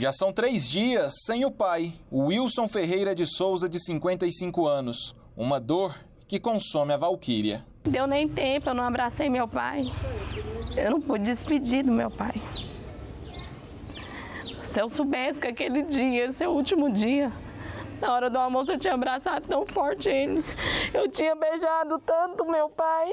Já são três dias sem o pai, Wilson Ferreira de Souza, de 55 anos. Uma dor que consome a Valquíria. Deu nem tempo, eu não abracei meu pai. Eu não pude despedir do meu pai. Se eu soubesse que aquele dia esse é o último dia, na hora do almoço eu tinha abraçado tão forte ele. Eu tinha beijado tanto meu pai.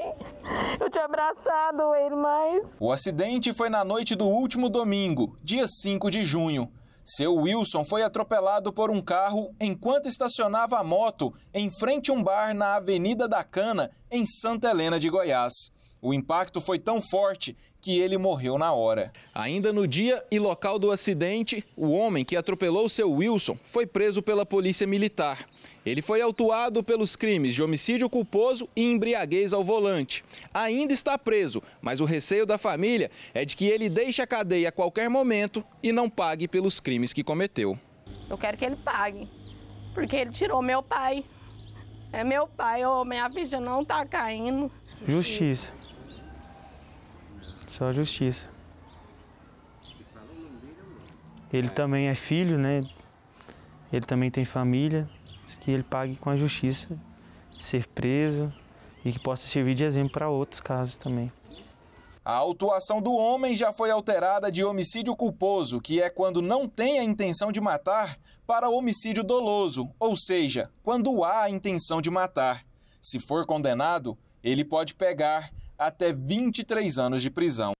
Eu tinha abraçado ele mais. O acidente foi na noite do último domingo, dia 5 de junho. Seu Wilson foi atropelado por um carro enquanto estacionava a moto em frente a um bar na Avenida da Cana, em Santa Helena de Goiás. O impacto foi tão forte que ele morreu na hora. Ainda no dia e local do acidente, o homem que atropelou seu Wilson foi preso pela polícia militar. Ele foi autuado pelos crimes de homicídio culposo e embriaguez ao volante. Ainda está preso, mas o receio da família é de que ele deixe a cadeia a qualquer momento e não pague pelos crimes que cometeu. Eu quero que ele pague, porque ele tirou meu pai. É meu pai, oh, minha vida não está caindo. Justiça. Só justiça. Ele também é filho, né? Ele também tem família. Que ele pague com a justiça, ser preso e que possa servir de exemplo para outros casos também. A autuação do homem já foi alterada de homicídio culposo, que é quando não tem a intenção de matar, para homicídio doloso, ou seja, quando há a intenção de matar. Se for condenado, ele pode pegar até 23 anos de prisão.